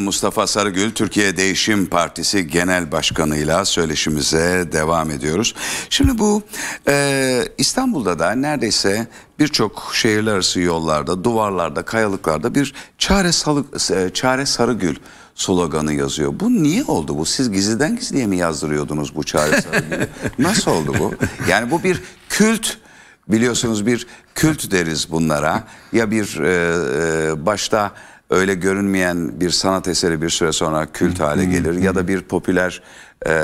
Mustafa Sarıgül Türkiye Değişim Partisi Genel Başkanı'yla söyleşimize devam ediyoruz. Şimdi bu e, İstanbul'da da neredeyse birçok şehirler arası yollarda, duvarlarda, kayalıklarda bir çare, salık, e, çare Sarıgül sloganı yazıyor. Bu niye oldu bu? Siz gizliden gizliye mi yazdırıyordunuz bu çare Sarıgül'ü? Nasıl oldu bu? Yani bu bir kült biliyorsunuz bir kült deriz bunlara. Ya bir e, e, başta öyle görünmeyen bir sanat eseri bir süre sonra kült hale gelir ya da bir popüler e,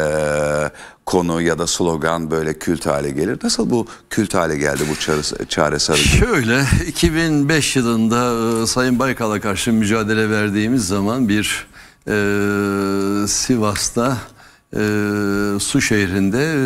konu ya da slogan böyle kült hale gelir. Nasıl bu kült hale geldi bu çare, çare sarıcı? Şöyle 2005 yılında e, Sayın Baykal'a karşı mücadele verdiğimiz zaman bir e, Sivas'ta e, Su şehrinde e,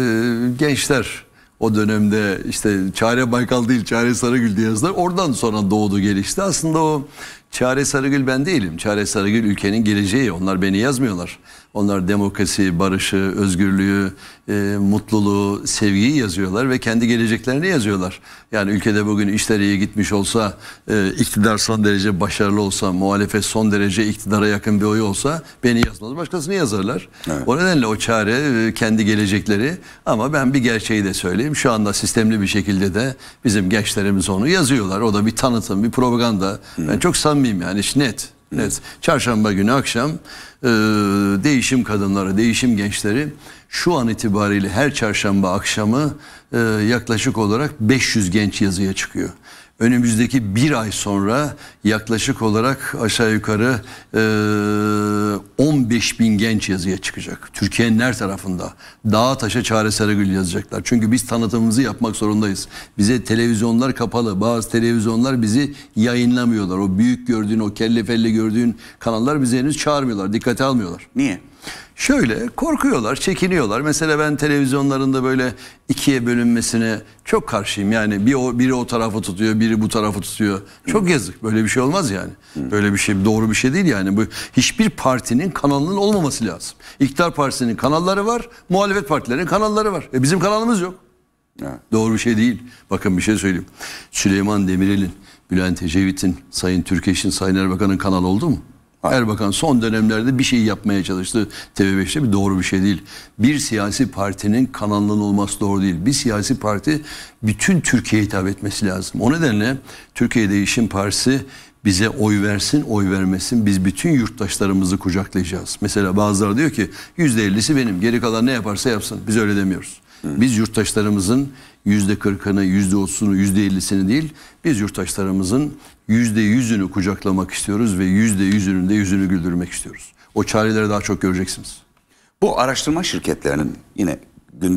gençler o dönemde işte Çare Baykal değil Çare Sarıgül diye yazdılar. Oradan sonra doğdu gelişti. Aslında o Çare Sarıgül ben değilim. Çare Sarıgül ülkenin geleceği. Onlar beni yazmıyorlar. Onlar demokrasi, barışı, özgürlüğü, e, mutluluğu, sevgiyi yazıyorlar ve kendi geleceklerini yazıyorlar. Yani ülkede bugün işler iyi gitmiş olsa, e, iktidar son derece başarılı olsa, muhalefet son derece iktidara yakın bir oyu olsa beni yazmaz. Başkasını yazarlar. Evet. O nedenle o çare e, kendi gelecekleri ama ben bir gerçeği de söyleyeyim. Şu anda sistemli bir şekilde de bizim gençlerimiz onu yazıyorlar. O da bir tanıtım, bir propaganda. Hı. Ben çok samimi almayayım yani iş net. Net. Çarşamba günü akşam e, değişim kadınları, değişim gençleri şu an itibariyle her çarşamba akşamı e, yaklaşık olarak 500 genç yazıya çıkıyor. Önümüzdeki bir ay sonra yaklaşık olarak aşağı yukarı e, 15 bin genç yazıya çıkacak. Türkiye'nin her tarafında. Dağa taşa çare Sarıgül yazacaklar. Çünkü biz tanıtımımızı yapmak zorundayız. Bize televizyonlar kapalı. Bazı televizyonlar bizi yayınlamıyorlar. O büyük gördüğün, o kelle felle gördüğün kanallar bize henüz çağırmıyorlar. Dikkat dikkate almıyorlar. Niye? Şöyle korkuyorlar, çekiniyorlar. Mesela ben televizyonlarında böyle ikiye bölünmesine çok karşıyım. Yani bir o, biri o tarafı tutuyor, biri bu tarafı tutuyor. Çok Hı. yazık. Böyle bir şey olmaz yani. Hı. Böyle bir şey doğru bir şey değil yani. Bu hiçbir partinin kanalının olmaması lazım. İktidar partisinin kanalları var, muhalefet partilerinin kanalları var. E bizim kanalımız yok. Ha. Doğru bir şey değil. Bakın bir şey söyleyeyim. Süleyman Demirel'in, Bülent Ecevit'in, Sayın Türkeş'in, Sayın Erbakan'ın kanalı oldu mu? Hayır. Erbakan son dönemlerde bir şey yapmaya çalıştı TV5'te bir doğru bir şey değil. Bir siyasi partinin kanalının olması doğru değil. Bir siyasi parti bütün Türkiye'ye hitap etmesi lazım. O nedenle Türkiye Değişim Partisi bize oy versin, oy vermesin. Biz bütün yurttaşlarımızı kucaklayacağız. Mesela bazıları diyor ki %50'si benim. Geri kalan ne yaparsa yapsın. Biz öyle demiyoruz. Biz yurttaşlarımızın yüzde kırkını, yüzde otuzunu, yüzde ellisini değil, biz yurttaşlarımızın yüzde yüzünü kucaklamak istiyoruz ve yüzde yüzünün de yüzünü güldürmek istiyoruz. O çareleri daha çok göreceksiniz. Bu araştırma şirketlerinin yine gündemi